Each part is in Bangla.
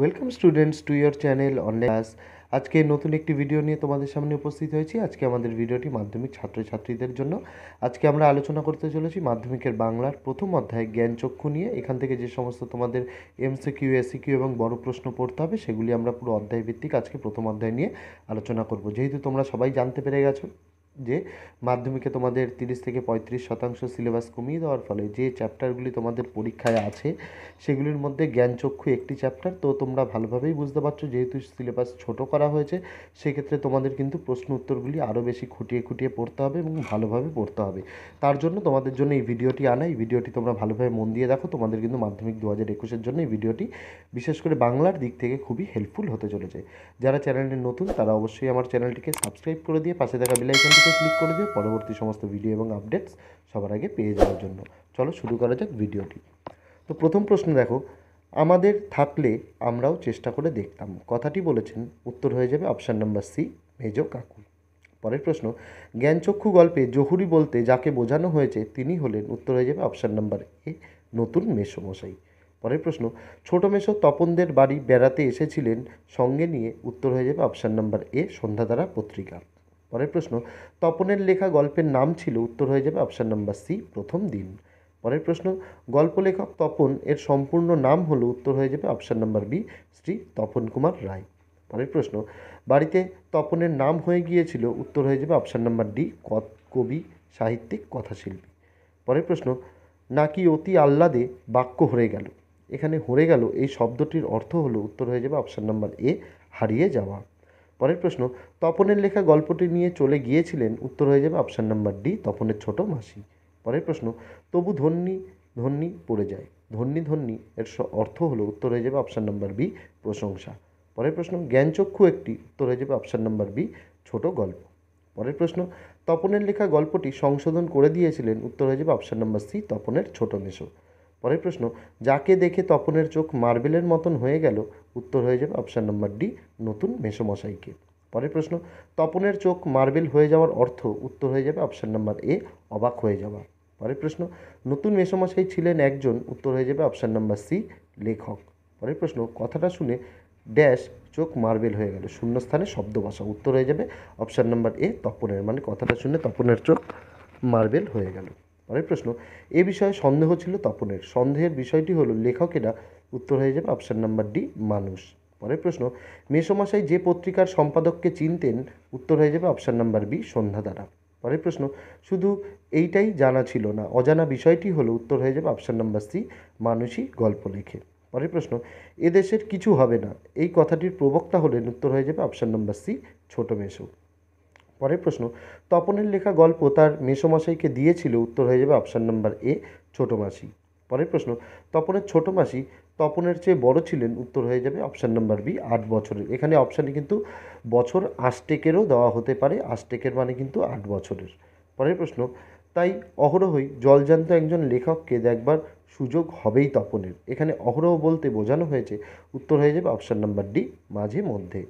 welcome students to your channel online class আজকে নতুন একটি ভিডিও নিয়ে তোমাদের সামনে উপস্থিত হয়েছি আজকে আমাদের ভিডিওটি মাধ্যমিক ছাত্রছাত্রীদের জন্য আজকে আমরা আলোচনা করতে চলেছি মাধ্যমিকের বাংলার প্রথম অধ্যায় জ্ঞানচক্ষু নিয়ে এখান থেকে যে সমস্ত তোমাদের এমসি কিউ এমসিকিউ কিউ এবং বড় প্রশ্ন পড়তে হবে সেগুলি আমরা পুরো অধ্যায় ভিত্তিক আজকে প্রথম অধ্যায় নিয়ে আলোচনা করব যেহেতু তোমরা সবাই জানতে পেরে গেছো যে মাধ্যমিকে তোমাদের তিরিশ থেকে পঁয়ত্রিশ শতাংশ সিলেবাস কমিয়ে দেওয়ার ফলে যে চ্যাপ্টারগুলি তোমাদের পরীক্ষায় আছে সেগুলির মধ্যে জ্ঞানচক্ষু একটি চ্যাপ্টার তো তোমরা ভালোভাবেই বুঝতে পারছো যেহেতু সিলেবাস ছোট করা হয়েছে সেক্ষেত্রে তোমাদের কিন্তু প্রশ্ন উত্তরগুলি আরও বেশি খুঁটিয়ে খুঁটিয়ে পড়তে হবে এবং ভালোভাবে পড়তে হবে তার জন্য তোমাদের জন্য এই ভিডিওটি আনা এই ভিডিওটি তোমরা ভালোভাবে মন দিয়ে দেখো তোমাদের কিন্তু মাধ্যমিক দু হাজার একুশের জন্য এই ভিডিওটি বিশেষ করে বাংলার দিক থেকে খুবই হেল্পফুল হতে চলেছে যারা চ্যানেলটি নতুন তারা অবশ্যই আমার চ্যানেলটিকে সাবস্ক্রাইব করে দিয়ে পাশে থাকা বেলাইকনটিকে অবশ্যই ক্লিক করে দিও পরবর্তী সমস্ত ভিডিও এবং আপডেটস সবার আগে পেয়ে যাওয়ার জন্য চলো শুরু করা যাক ভিডিওটি তো প্রথম প্রশ্ন দেখো আমাদের থাকলে আমরাও চেষ্টা করে দেখতাম কথাটি বলেছেন উত্তর হয়ে যাবে অপশান নাম্বার সি মেজো কাকু পরের প্রশ্ন জ্ঞানচক্ষু গল্পে জহুরি বলতে যাকে বোঝানো হয়েছে তিনি হলেন উত্তর হয়ে যাবে অপশান নাম্বার এ নতুন মশাই পরের প্রশ্ন ছোট মেশো তপনদের বাড়ি বেড়াতে এসেছিলেন সঙ্গে নিয়ে উত্তর হয়ে যাবে অপশান নাম্বার এ সন্ধ্যাধারা পত্রিকা পরের প্রশ্ন তপনের লেখা গল্পের নাম ছিল উত্তর হয়ে যাবে অপশান নাম্বার সি প্রথম দিন পরের প্রশ্ন গল্প লেখক তপন এর সম্পূর্ণ নাম হলো উত্তর হয়ে যাবে option number B Shri Tapan Kumar Roy পরের প্রশ্ন বাড়িতে তপনের নাম হয়ে গিয়েছিল উত্তর হয়ে যাবে অপশান নাম্বার ডি কবি সাহিত্যিক কথাশিল্পী পরের প্রশ্ন নাকি অতি আহ্লাদে বাক্য হয়ে গেল এখানে হরে গেল এই শব্দটির অর্থ হলো উত্তর হয়ে যাবে অপশান নাম্বার এ হারিয়ে যাওয়া পরের প্রশ্ন তপনের লেখা গল্পটি নিয়ে চলে গিয়েছিলেন উত্তর হয়ে যাবে অপশান নাম্বার ডি তপনের ছোট মাসি পরের প্রশ্ন তবু ধন্যী ধন্যী পড়ে যায় ধন্যী ধন্যী এর অর্থ হলো উত্তর হয়ে যাবে অপশান নাম্বার বি প্রশংসা পরের প্রশ্ন জ্ঞানচক্ষু একটি উত্তর হয়ে যাবে অপশান নাম্বার বি ছোট গল্প পরের প্রশ্ন তপনের লেখা গল্পটি সংশোধন করে দিয়েছিলেন উত্তর হয়ে যাবে অপশান নাম্বার সি তপনের ছোট মেশো পরের প্রশ্ন যাকে দেখে তপনের চোখ মার্বেলের মতন হয়ে গেল উত্তর হয়ে যাবে অপশান নম্বর ডি নতুন মেষমশাইকে পরের প্রশ্ন তপনের চোখ মার্বেল হয়ে যাওয়ার অর্থ উত্তর হয়ে যাবে অপশান নম্বর এ অবাক হয়ে যাওয়া পরের প্রশ্ন নতুন মেষমশাই ছিলেন একজন উত্তর হয়ে যাবে অপশান নম্বর সি লেখক পরের প্রশ্ন কথাটা শুনে ড্যাশ চোখ মার্বেল হয়ে গেল শূন্যস্থানে শব্দ বসা উত্তর হয়ে যাবে অপশান নাম্বার এ তপনের মানে কথাটা শুনে তপনের চোখ মার্বেল হয়ে গেল পরের প্রশ্ন এ বিষয়ে সন্দেহ ছিল তপনের সন্দেহের বিষয়টি হলো লেখকেরা উত্তর হয়ে যাবে অপশান নাম্বার ডি মানুষ পরের প্রশ্ন মেষমাশাই যে পত্রিকার সম্পাদককে চিনতেন উত্তর হয়ে যাবে অপশান নাম্বার বি সন্ধ্যা দ্বারা পরের প্রশ্ন শুধু এইটাই জানা ছিল না অজানা বিষয়টি হলো উত্তর হয়ে যাবে অপশান নাম্বার সি মানুষই গল্প লেখে পরের প্রশ্ন এদেশের কিছু হবে না এই কথাটির প্রবক্তা হলেন উত্তর হয়ে যাবে অপশান নাম্বার সি ছোট মেশো পরের প্রশ্ন তপনের লেখা গল্প তার মেসোমাসাইকে দিয়েছিল উত্তর হয়ে যাবে অপশান নাম্বার এ ছোট মাসি পরের প্রশ্ন তপনের ছোটো মাসি তপনের চেয়ে বড় ছিলেন উত্তর হয়ে যাবে অপশান নাম্বার বি আট বছরের এখানে অপশানে কিন্তু বছর আষ্টেকেরও দেওয়া হতে পারে আষ্টেকের মানে কিন্তু আট বছরের পরের প্রশ্ন তাই অহরহই জলজান্ত একজন লেখককে দেখবার সুযোগ হবেই তপনের এখানে অহরহ বলতে বোঝানো হয়েছে উত্তর হয়ে যাবে অপশান নাম্বার ডি মাঝে মধ্যে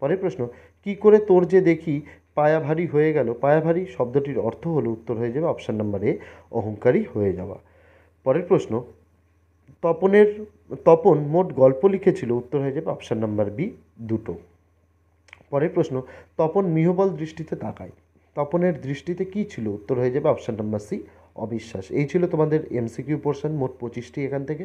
পরের প্রশ্ন কি করে তোর যে দেখি পায়া ভারী হয়ে গেল পায়া ভারী শব্দটির অর্থ হলো উত্তর হয়ে যাবে অপশান নাম্বার এ অহংকারী হয়ে যাওয়া পরের প্রশ্ন তপনের তপন মোট গল্প লিখেছিল উত্তর হয়ে যাবে অপশান নাম্বার বি দুটো পরের প্রশ্ন তপন মিহবল দৃষ্টিতে তাকায় তপনের দৃষ্টিতে কি ছিল উত্তর হয়ে যাবে অপশান নাম্বার সি অবিশ্বাস এই ছিল তোমাদের এমসিকিউ পোর্শন মোট পঁচিশটি এখান থেকে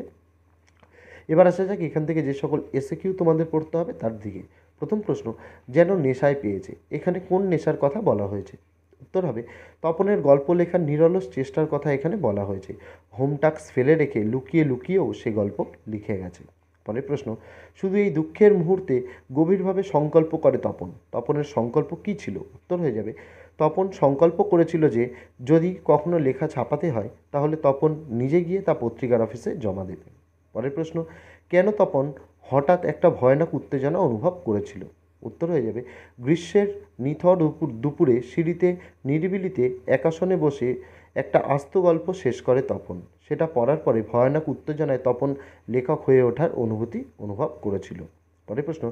এবার আসা যাক এখান থেকে যে সকল এসে কিউ তোমাদের পড়তে হবে তার দিকে প্রথম প্রশ্ন যেন নেশায় পেয়েছে এখানে কোন নেশার কথা বলা হয়েছে উত্তর হবে তপনের গল্প লেখার নিরলস চেষ্টার কথা এখানে বলা হয়েছে হোম টাক্স ফেলে রেখে লুকিয়ে লুকিয়েও সে গল্প লিখে গেছে পরের প্রশ্ন শুধু এই দুঃখের মুহূর্তে গভীরভাবে সংকল্প করে তপন তপনের সংকল্প কি ছিল উত্তর হয়ে যাবে তপন সংকল্প করেছিল যে যদি কখনো লেখা ছাপাতে হয় তাহলে তপন নিজে গিয়ে তা পত্রিকার অফিসে জমা দেবে পরের প্রশ্ন কেন তপন হঠাৎ একটা ভয়ানক উত্তেজনা অনুভব করেছিল উত্তর হয়ে যাবে গ্রীষ্মের নিথর দুপুরে সিঁড়িতে নিরিবিলিতে একাশনে বসে একটা আস্ত গল্প শেষ করে তপন সেটা পড়ার পরে ভয়ানক উত্তেজনায় তপন লেখক হয়ে ওঠার অনুভূতি অনুভব করেছিল পরের প্রশ্ন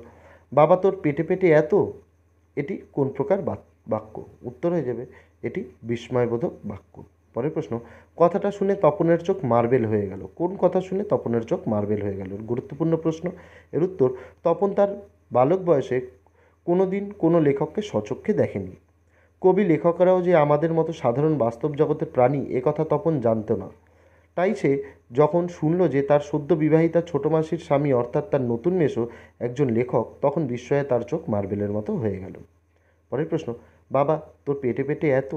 বাবা তোর পেটে পেটে এত এটি কোন প্রকার বাক্য উত্তর হয়ে যাবে এটি বিস্ময়বোধক বাক্য পরের প্রশ্ন কথাটা শুনে তপনের চোখ মার্বেল হয়ে গেল কোন কথা শুনে তপনের চোখ মার্বেল হয়ে গেল গুরুত্বপূর্ণ প্রশ্ন এর উত্তর তপন তার বালক বয়সে কোনো দিন কোনো লেখককে সচক্ষে দেখেনি কবি লেখকরাও যে আমাদের মতো সাধারণ বাস্তব জগতের প্রাণী এ কথা তপন জানত না তাই সে যখন শুনল যে তার সদ্য বিবাহিতা ছোট মাসির স্বামী অর্থাৎ তার নতুন মেশো একজন লেখক তখন বিস্ময়ে তার চোখ মার্বেলের মতো হয়ে গেল পরের প্রশ্ন বাবা তোর পেটে পেটে এত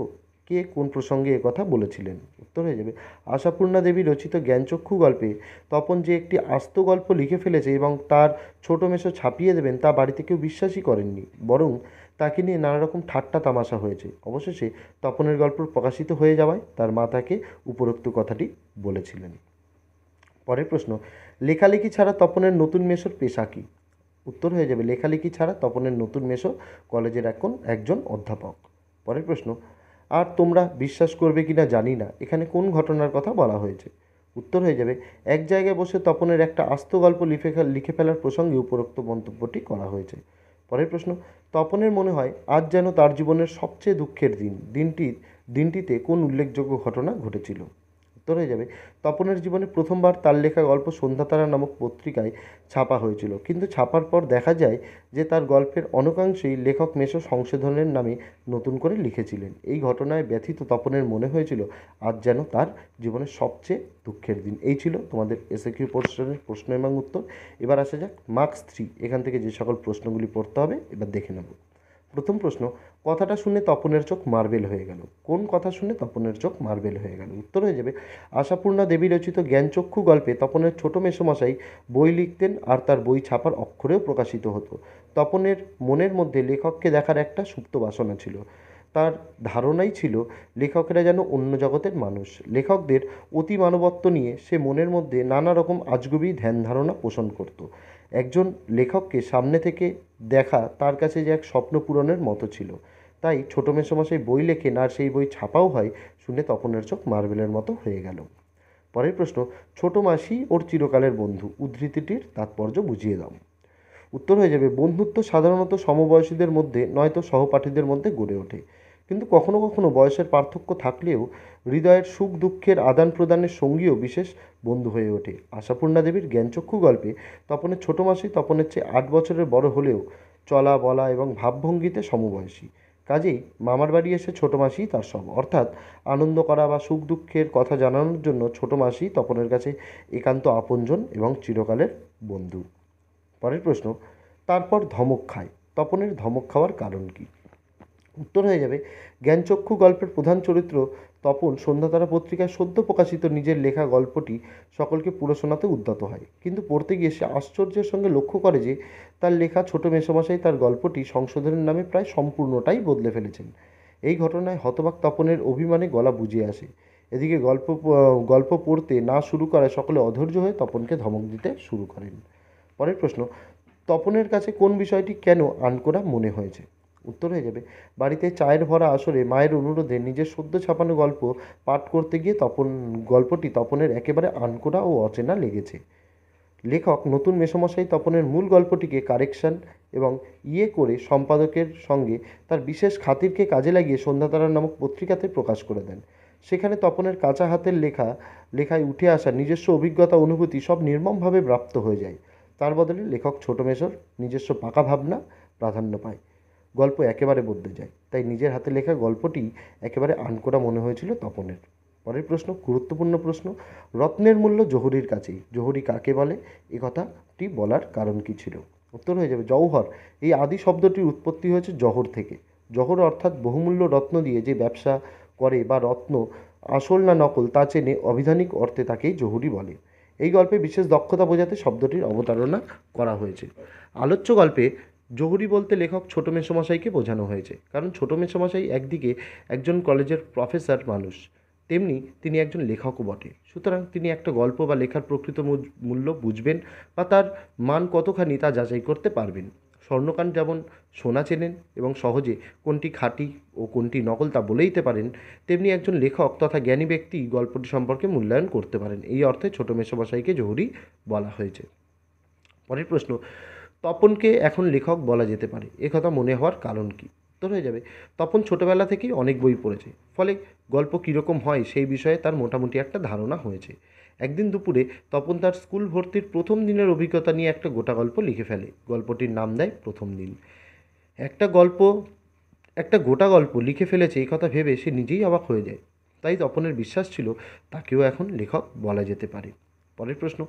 কে কোন প্রসঙ্গে কথা বলেছিলেন উত্তর হয়ে যাবে আশাপূর্ণা দেবী রচিত জ্ঞানচক্ষু গল্পে তপন যে একটি আস্ত গল্প লিখে ফেলেছে এবং তার ছোট মেশো ছাপিয়ে দেবেন তা বাড়িতে কেউ বিশ্বাসই করেননি বরং তাকে নিয়ে নানা রকম ঠাট্টা তামাশা হয়েছে অবশেষে তপনের গল্প প্রকাশিত হয়ে যাওয়ায় তার মা তাকে উপরোক্ত কথাটি বলেছিলেন পরের প্রশ্ন লেখালেখি ছাড়া তপনের নতুন মেশোর পেশা কী উত্তর হয়ে যাবে লেখালেখি ছাড়া তপনের নতুন মেশো কলেজের এখন একজন অধ্যাপক পরের প্রশ্ন আর তোমরা বিশ্বাস করবে কিনা জানি না এখানে কোন ঘটনার কথা বলা হয়েছে উত্তর হয়ে যাবে এক জায়গায় বসে তপনের একটা আস্ত গল্প লিখে লিখে ফেলার প্রসঙ্গে উপরোক্ত মন্তব্যটি করা হয়েছে পরের প্রশ্ন তপনের মনে হয় আজ যেন তার জীবনের সবচেয়ে দুঃখের দিন দিনটির দিনটিতে কোন উল্লেখযোগ্য ঘটনা ঘটেছিল উত্তর হয়ে যাবে তপনের জীবনে প্রথমবার তার লেখা গল্প সন্ধ্যাতারা নামক পত্রিকায় ছাপা হয়েছিল কিন্তু ছাপার পর দেখা যায় যে তার গল্পের অনেকাংশেই লেখক মেশো সংশোধনের নামে নতুন করে লিখেছিলেন এই ঘটনায় ব্যথিত তপনের মনে হয়েছিল আজ যেন তার জীবনের সবচেয়ে দুঃখের দিন এই ছিল তোমাদের এসএ কিউ পোর্শনের প্রশ্ন এবং উত্তর এবার আসা যাক মার্কস থ্রি এখান থেকে যে সকল প্রশ্নগুলি পড়তে হবে এবার দেখে নেব প্রথম প্রশ্ন কথাটা শুনে তপনের চোখ মার্বেল হয়ে গেল কোন কথা শুনে তপনের চোখ মার্বেল হয়ে গেল উত্তর হয়ে যাবে আশাপূর্ণা দেবী রচিত জ্ঞানচক্ষু গল্পে তপনের ছোট মেসোমশাই বই লিখতেন আর তার বই ছাপার অক্ষরেও প্রকাশিত হতো তপনের মনের মধ্যে লেখককে দেখার একটা সুপ্ত বাসনা ছিল তার ধারণাই ছিল লেখকেরা যেন অন্য জগতের মানুষ লেখকদের অতি মানবত্ব নিয়ে সে মনের মধ্যে নানা রকম আজগুবি ধ্যান ধারণা পোষণ করত একজন লেখককে সামনে থেকে দেখা তার কাছে যে এক স্বপ্ন পূরণের মতো ছিল তাই ছোটো মেসোমশাই বই লেখেন আর সেই বই ছাপাও হয় শুনে তপনের চোখ মার্বেলের মতো হয়ে গেল পরের প্রশ্ন ছোট মাসি ওর চিরকালের বন্ধু উদ্ধৃতিটির তাৎপর্য বুঝিয়ে দাও উত্তর হয়ে যাবে বন্ধুত্ব সাধারণত সমবয়সীদের মধ্যে নয়তো সহপাঠীদের মধ্যে গড়ে ওঠে কিন্তু কখনো কখনো বয়সের পার্থক্য থাকলেও হৃদয়ের সুখ দুঃখের আদান প্রদানের সঙ্গীও বিশেষ বন্ধু হয়ে ওঠে আশাপূর্ণা দেবীর জ্ঞানচক্ষু গল্পে তপনের ছোটো মাসি তপনের চেয়ে আট বছরের বড় হলেও চলা বলা এবং ভাবভঙ্গিতে সমবয়সী কাজেই মামার বাড়ি এসে ছোটো মাসি তার সব অর্থাৎ আনন্দ করা বা সুখ দুঃখের কথা জানানোর জন্য ছোটো মাসি তপনের কাছে একান্ত আপনজন এবং চিরকালের বন্ধু পরের প্রশ্ন তারপর ধমক খায় তপনের ধমক খাওয়ার কারণ কী উত্তর হয়ে যাবে জ্ঞানচক্ষু গল্পের প্রধান চরিত্র তপন সন্ধ্যাতারা পত্রিকায় সদ্য প্রকাশিত নিজের লেখা গল্পটি সকলকে পুরো শোনাতে উদ্যত হয় কিন্তু পড়তে গিয়ে সে আশ্চর্যের সঙ্গে লক্ষ্য করে যে তার লেখা ছোট মেশামশাই তার গল্পটি সংশোধনের নামে প্রায় সম্পূর্ণটাই বদলে ফেলেছেন এই ঘটনায় হতবাক তপনের অভিমানে গলা বুঝে আসে এদিকে গল্প গল্প পড়তে না শুরু করায় সকলে অধৈর্য হয়ে তপনকে ধমক দিতে শুরু করেন পরের প্রশ্ন তপনের কাছে কোন বিষয়টি কেন আনকোরা মনে হয়েছে উত্তর হয়ে যাবে বাড়িতে চায়ের ভরা আসরে মায়ের অনুরোধে নিজের সদ্য ছাপানো গল্প পাঠ করতে গিয়ে তপন গল্পটি তপনের একেবারে আনকোড়া ও অচেনা লেগেছে লেখক নতুন মেসমশাই তপনের মূল গল্পটিকে কারেকশন এবং ইয়ে করে সম্পাদকের সঙ্গে তার বিশেষ খাতিরকে কাজে লাগিয়ে সন্ধ্যাতারা নামক পত্রিকাতে প্রকাশ করে দেন সেখানে তপনের কাঁচা হাতের লেখা লেখায় উঠে আসা নিজস্ব অভিজ্ঞতা অনুভূতি সব নির্মমভাবে প্রাপ্ত হয়ে যায় তার বদলে লেখক ছোট মেশর নিজস্ব পাকা ভাবনা প্রাধান্য পায় গল্প একেবারে বদলে যায় তাই নিজের হাতে লেখা গল্পটি একেবারে আনকোড়া মনে হয়েছিল তপনের পরের প্রশ্ন গুরুত্বপূর্ণ প্রশ্ন রত্নের মূল্য জহুরির কাছেই জহুরি কাকে বলে এ কথাটি বলার কারণ কী ছিল উত্তর হয়ে যাবে জওহর এই আদি শব্দটির উৎপত্তি হয়েছে জহর থেকে জহর অর্থাৎ বহুমূল্য রত্ন দিয়ে যে ব্যবসা করে বা রত্ন আসল না নকল তা চেনে অভিধানিক অর্থে তাকেই জহুরি বলে এই গল্পে বিশেষ দক্ষতা বোঝাতে শব্দটির অবতারণা করা হয়েছে আলোচ্য গল্পে জহুরি বলতে লেখক ছোটো মেসোমশাইকে বোঝানো হয়েছে কারণ ছোটো মেসোমশাই একদিকে একজন কলেজের প্রফেসর মানুষ তেমনি তিনি একজন লেখকও বটে সুতরাং তিনি একটা গল্প বা লেখার প্রকৃত মূল্য বুঝবেন বা তার মান কতখানি তা যাচাই করতে পারবেন স্বর্ণকান যেমন সোনা চেনেন এবং সহজে কোনটি খাঁটি ও কোনটি নকল তা বলে দিতে পারেন তেমনি একজন লেখক তথা জ্ঞানী ব্যক্তি গল্পটি সম্পর্কে মূল্যায়ন করতে পারেন এই অর্থে ছোটো মেসোবাসাইকে জহুরি বলা হয়েছে পরের প্রশ্ন তপনকে এখন লেখক বলা যেতে পারে একথা মনে হওয়ার কারণ কী তোর হয়ে যাবে তপন ছোটোবেলা থেকেই অনেক বই পড়েছে ফলে গল্প কীরকম হয় সেই বিষয়ে তার মোটামুটি একটা ধারণা হয়েছে একদিন দুপুরে তপন তার স্কুল ভর্তির প্রথম দিনের অভিজ্ঞতা নিয়ে একটা গোটা গল্প লিখে ফেলে গল্পটির নাম দেয় প্রথম দিন একটা গল্প একটা গোটা গল্প লিখে ফেলেছে এই কথা ভেবে সে নিজেই অবাক হয়ে যায় তাই তপনের বিশ্বাস ছিল তাকেও এখন লেখক বলা যেতে পারে পরের প্রশ্ন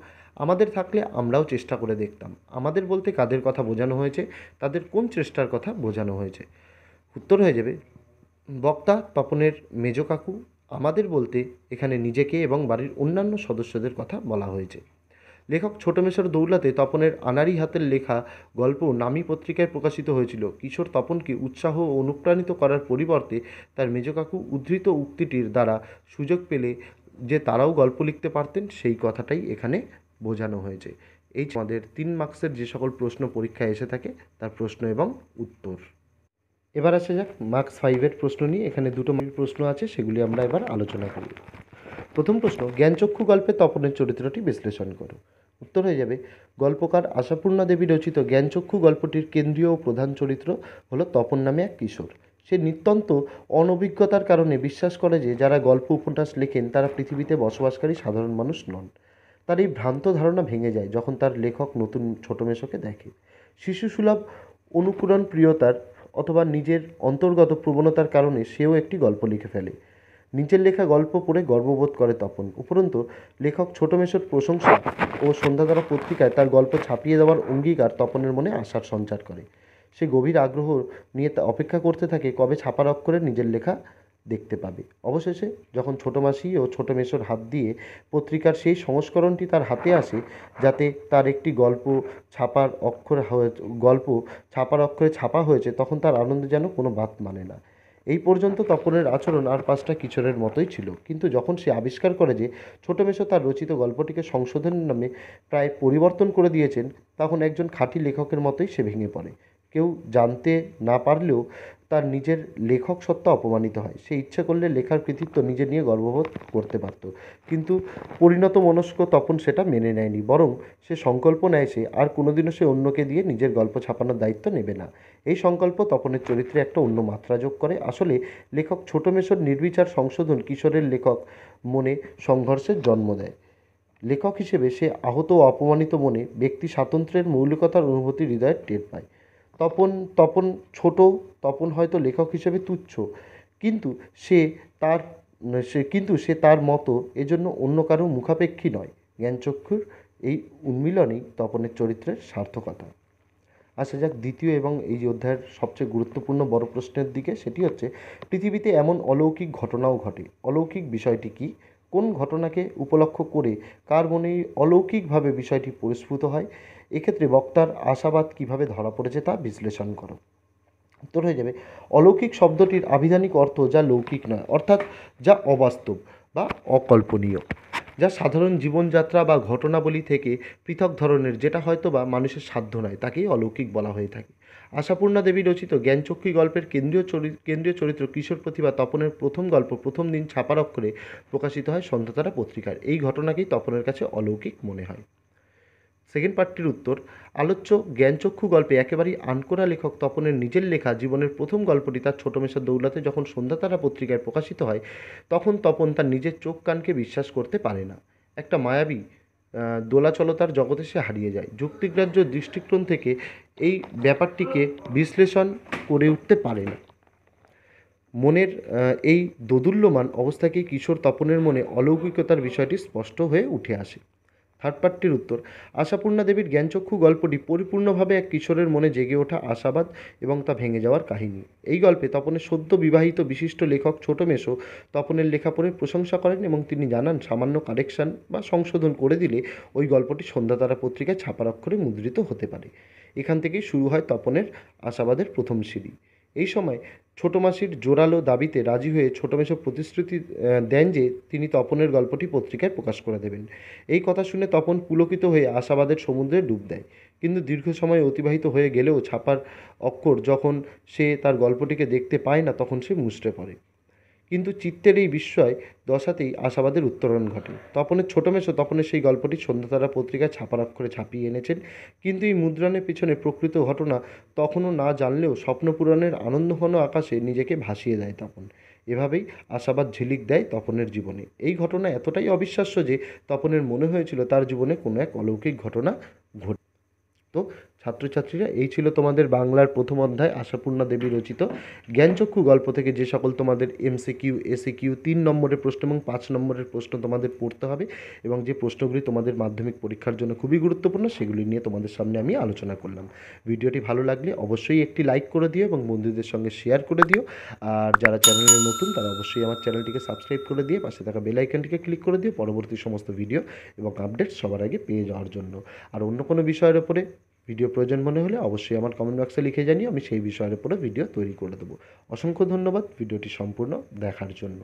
আমাদের থাকলে আমরাও চেষ্টা করে দেখতাম আমাদের বলতে কাদের কথা বোঝানো হয়েছে তাদের কোন চেষ্টার কথা বোঝানো হয়েছে উত্তর হয়ে যাবে বক্তা পাপনের মেজ কাকু আমাদের বলতে এখানে নিজেকে এবং বাড়ির অন্যান্য সদস্যদের কথা বলা হয়েছে লেখক ছোট মেশর দৌলাতে তপনের আনারি হাতের লেখা গল্প নামী পত্রিকায় প্রকাশিত হয়েছিল কিশোর তপনকে উৎসাহ ও অনুপ্রাণিত করার পরিবর্তে তার মেজকাকু উদ্ধৃত উক্তিটির দ্বারা সুযোগ পেলে যে তারাও গল্প লিখতে পারতেন সেই কথাটাই এখানে বোঝানো হয়েছে এই আমাদের তিন মার্কসের যে সকল প্রশ্ন পরীক্ষায় এসে থাকে তার প্রশ্ন এবং উত্তর এবার আসা যাক মার্ক্স ফাইভের প্রশ্ন নিয়ে এখানে দুটো প্রশ্ন আছে সেগুলি আমরা এবার আলোচনা করি প্রথম প্রশ্ন জ্ঞানচক্ষু গল্পে তপনের চরিত্রটি বিশ্লেষণ করো উত্তর হয়ে যাবে গল্পকার আশাপূর্ণা দেবী রচিত জ্ঞানচক্ষু গল্পটির কেন্দ্রীয় ও প্রধান চরিত্র হলো তপন নামে এক কিশোর সে নিতান্ত অনভিজ্ঞতার কারণে বিশ্বাস করে যে যারা গল্প উপন্যাস লেখেন তারা পৃথিবীতে বসবাসকারী সাধারণ মানুষ নন তার এই ভ্রান্ত ধারণা ভেঙে যায় যখন তার লেখক নতুন ছোট মেশোকে দেখে শিশুসুলভ অনুকূলন প্রিয়তার অথবা নিজের অন্তর্গত প্রবণতার কারণে সেও একটি গল্প লিখে ফেলে নিজের লেখা গল্প পড়ে গর্ববোধ করে তপন উপরন্তু লেখক ছোট মেশোর প্রশংসা ও সন্ধ্যাতারা পত্রিকায় তার গল্প ছাপিয়ে দেওয়ার অঙ্গীকার তপনের মনে আশার সঞ্চার করে সে গভীর আগ্রহ নিয়ে তা অপেক্ষা করতে থাকে কবে ছাপার করে নিজের লেখা দেখতে পাবে অবশেষে যখন ছোটো মাসি ও ছোট মেসোর হাত দিয়ে পত্রিকার সেই সংস্করণটি তার হাতে আসে যাতে তার একটি গল্প ছাপার অক্ষর গল্প ছাপার অক্ষরে ছাপা হয়েছে তখন তার আনন্দে যেন কোনো বাত মানে না এই পর্যন্ত তপনের আচরণ আর পাঁচটা কিশোরের মতোই ছিল কিন্তু যখন সে আবিষ্কার করে যে ছোটো মেশো তার রচিত গল্পটিকে সংশোধনের নামে প্রায় পরিবর্তন করে দিয়েছেন তখন একজন খাঁটি লেখকের মতোই সে ভেঙে পড়ে কেউ জানতে না পারলেও তার নিজের লেখক সত্তা অপমানিত হয় সে ইচ্ছে করলে লেখার কৃতিত্ব নিজে নিয়ে গর্ববোধ করতে পারত কিন্তু পরিণত মনস্ক তপন সেটা মেনে নেয়নি বরং সে সংকল্প নেয় সে আর কোনোদিনও সে অন্যকে দিয়ে নিজের গল্প ছাপানোর দায়িত্ব নেবে না এই সংকল্প তপনের চরিত্রে একটা অন্য মাত্রা যোগ করে আসলে লেখক ছোট মেশোর নির্বিচার সংশোধন কিশোরের লেখক মনে সংঘর্ষের জন্ম দেয় লেখক হিসেবে সে আহত ও অপমানিত মনে ব্যক্তি স্বাতন্ত্র্যের মৌলিকতার অনুভূতি হৃদয়ে টের পায় তপন তপন ছোটো তপন হয়তো লেখক হিসেবে তুচ্ছ কিন্তু সে তার সে কিন্তু সে তার মতো এজন্য অন্য কারো মুখাপেক্ষী নয় জ্ঞানচক্ষুর এই উন্মিলনেই তপনের চরিত্রের সার্থকতা আসা আচ্ছা, যাক দ্বিতীয় এবং এই অধ্যায়ের সবচেয়ে গুরুত্বপূর্ণ বড় প্রশ্নের দিকে সেটি হচ্ছে পৃথিবীতে এমন অলৌকিক ঘটনাও ঘটে অলৌকিক বিষয়টি কী কোন ঘটনাকে উপলক্ষ করে কার মনে অলৌকিকভাবে বিষয়টি পরিস্ফুত হয় এক্ষেত্রে বক্তার আশাবাদ কিভাবে ধরা পড়েছে তা বিশ্লেষণ করো উত্তর হয়ে যাবে অলৌকিক শব্দটির আবিধানিক অর্থ যা লৌকিক নয় অর্থাৎ যা অবাস্তব বা অকল্পনীয় যা সাধারণ জীবনযাত্রা বা ঘটনাবলী থেকে পৃথক ধরনের যেটা হয়তো বা মানুষের সাধ্য নয় তাকেই অলৌকিক বলা হয়ে থাকে আশাপূর্ণা দেবী রচিত জ্ঞানচক্ষী গল্পের কেন্দ্রীয় চরিত্র কেন্দ্রীয় চরিত্র কিশোর প্রতিভা তপনের প্রথম গল্প প্রথম দিন ছাপার অক্ষরে প্রকাশিত হয় সন্ধ্যাতারা পত্রিকার এই ঘটনাকেই তপনের কাছে অলৌকিক মনে হয় সেকেন্ড পার্টটির উত্তর আলোচ্য জ্ঞানচক্ষু গল্পে একেবারেই আনকোরা লেখক তপনের নিজের লেখা জীবনের প্রথম গল্পটি তার ছোটো মেশা দৌলাতে যখন তারা পত্রিকায় প্রকাশিত হয় তখন তপন তার নিজের চোখ কানকে বিশ্বাস করতে পারে না একটা মায়াবী দোলাচলতার জগতে সে হারিয়ে যায় যুক্তিগ্রাহ্য দৃষ্টিকোণ থেকে এই ব্যাপারটিকে বিশ্লেষণ করে উঠতে পারে না মনের এই দোদুল্যমান অবস্থাকে কিশোর তপনের মনে অলৌকিকতার বিষয়টি স্পষ্ট হয়ে উঠে আসে থার্ড পার্টটির উত্তর আশাপূর্ণা দেবীর জ্ঞানচক্ষু গল্পটি পরিপূর্ণভাবে এক কিশোরের মনে জেগে ওঠা আশাবাদ এবং তা ভেঙে যাওয়ার কাহিনী এই গল্পে তপনের সদ্য বিবাহিত বিশিষ্ট লেখক ছোট মেশো তপনের লেখা পড়ে প্রশংসা করেন এবং তিনি জানান সামান্য কারেকশান বা সংশোধন করে দিলে ওই গল্পটি সন্ধ্যাতারা পত্রিকায় ছাপার অক্ষরে মুদ্রিত হতে পারে এখান থেকেই শুরু হয় তপনের আশাবাদের প্রথম সিঁড়ি এই সময় ছোটো মাসির জোরালো দাবিতে রাজি হয়ে ছোটো মেশো প্রতিশ্রুতি দেন যে তিনি তপনের গল্পটি পত্রিকায় প্রকাশ করে দেবেন এই কথা শুনে তপন পুলকিত হয়ে আশাবাদের সমুদ্রে ডুব দেয় কিন্তু দীর্ঘ সময় অতিবাহিত হয়ে গেলেও ছাপার অক্ষর যখন সে তার গল্পটিকে দেখতে পায় না তখন সে মুষড়ে পড়ে কিন্তু চিত্তের এই বিস্ময় দশাতেই আশাবাদের উত্তরণ ঘটে তপনের ছোটো মেশো তপনের সেই গল্পটি সন্ধ্যাতারা পত্রিকায় করে ছাপিয়ে এনেছেন কিন্তু এই মুদ্রণের পিছনে প্রকৃত ঘটনা তখনও না জানলেও স্বপ্নপূরণের আনন্দঘন আকাশে নিজেকে ভাসিয়ে দেয় তপন এভাবেই আশাবাদ ঝিলিক দেয় তপনের জীবনে এই ঘটনা এতটাই অবিশ্বাস্য যে তপনের মনে হয়েছিল তার জীবনে কোনো এক অলৌকিক ঘটনা ঘটে তো ছাত্রছাত্রীরা এই ছিল তোমাদের বাংলার প্রথম অধ্যায় আশাপূর্ণা দেবী রচিত জ্ঞানচক্ষু গল্প থেকে যে সকল তোমাদের এমসি কিউ এসি কিউ তিন নম্বরের প্রশ্ন এবং পাঁচ নম্বরের প্রশ্ন তোমাদের পড়তে হবে এবং যে প্রশ্নগুলি তোমাদের মাধ্যমিক পরীক্ষার জন্য খুবই গুরুত্বপূর্ণ সেগুলি নিয়ে তোমাদের সামনে আমি আলোচনা করলাম ভিডিওটি ভালো লাগলে অবশ্যই একটি লাইক করে দিও এবং বন্ধুদের সঙ্গে শেয়ার করে দিও আর যারা চ্যানেলে নতুন তারা অবশ্যই আমার চ্যানেলটিকে সাবস্ক্রাইব করে দিয়ে পাশে থাকা বেল ক্লিক করে দিও পরবর্তী সমস্ত ভিডিও এবং আপডেট সবার আগে পেয়ে যাওয়ার জন্য আর অন্য কোনো বিষয়ের ওপরে ভিডিও প্রয়োজন মনে হলে অবশ্যই আমার কমেন্ট বক্সে লিখে জানিয়ে আমি সেই বিষয়ের উপরে ভিডিও তৈরি করে দেবো অসংখ্য ধন্যবাদ ভিডিওটি সম্পূর্ণ দেখার জন্য